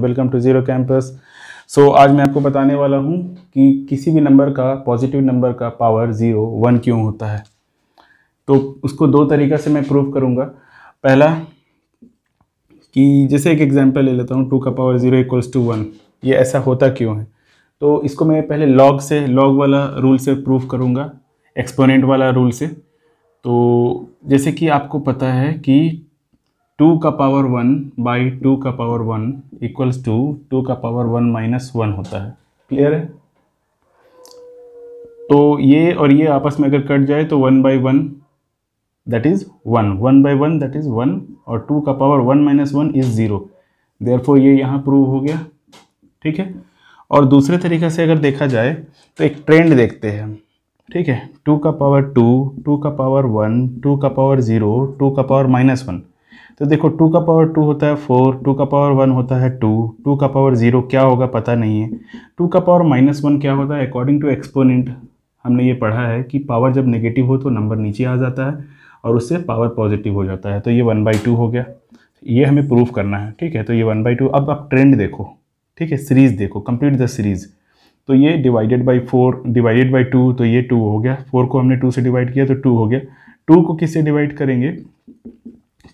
welcome to zero campus so आज मैं आपको बताने वाला हूँ कि किसी भी नंबर का पॉजिटिव नंबर का पावर ज़ीरो वन क्यों होता है तो उसको दो तरीक़ा से मैं प्रूव करूँगा पहला कि जैसे एक एग्जांपल ले लेता हूँ टू का power zero equals to one ये ऐसा होता क्यों है तो इसको मैं पहले लॉग से लॉग वाला रूल से प्रूव करूँगा एक्सपोनेंट वाला रूल से तो जैसे कि आपको पता है कि टू का पावर वन बाई टू का power one equals to two का पावर वन माइनस वन होता है क्लियर है तो ये और ये आपस में अगर कट जाए तो one by one that is one one by one that is one और टू का power one minus one is zero therefore ये यहाँ प्रूव हो गया ठीक है और दूसरे तरीके से अगर देखा जाए तो एक ट्रेंड देखते हैं ठीक है टू का पावर टू टू का पावर वन टू का पावर ज़ीरो टू का पावर माइनस वन तो देखो टू का पावर टू होता है फोर टू का पावर वन होता है टू टू का पावर ज़ीरो क्या होगा पता नहीं है टू का पावर माइनस वन क्या होता है अकॉर्डिंग टू एक्सपोनेंट हमने ये पढ़ा है कि पावर जब नेगेटिव हो तो नंबर नीचे आ जाता है और उससे पावर पॉजिटिव हो जाता है तो ये वन बाई टू हो गया ये हमें प्रूफ करना है ठीक है तो ये वन बाई टू अब आप ट्रेंड देखो ठीक है सीरीज़ देखो कंप्लीट द सीरीज़ तो ये divided by four divided by two तो ये टू हो गया फोर को हमने टू से डिवाइड किया तो टू हो गया टू को किससे डिवाइड करेंगे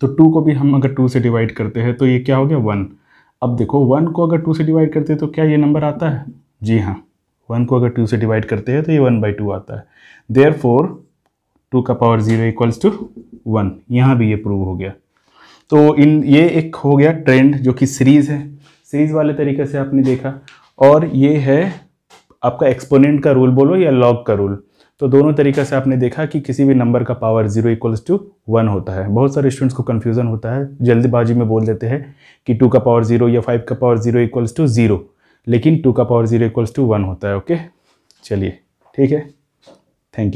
तो टू को भी हम अगर टू से डिवाइड करते हैं तो ये क्या हो गया वन अब देखो वन को अगर टू से डिवाइड करते हैं तो क्या ये नंबर आता है जी हाँ वन को अगर टू से डिवाइड करते हैं तो ये वन बाई टू आता है देयर फोर टू का power zero equals to one यहाँ भी ये प्रूव हो गया तो इन ये एक हो गया ट्रेंड जो कि सीरीज़ है सीरीज़ वाले तरीके से आपने देखा और ये है आपका एक्सपोनेंट का रूल बोलो या लॉग का रूल तो दोनों तरीका से आपने देखा कि किसी भी नंबर का power zero equals to one होता है बहुत सारे स्टूडेंट्स को कन्फ्यूज़न होता है जल्दबाजी में बोल देते हैं कि टू का पावर ज़ीरो या फाइव का power zero equals to zero लेकिन टू का power zero equals to one होता है ओके चलिए ठीक है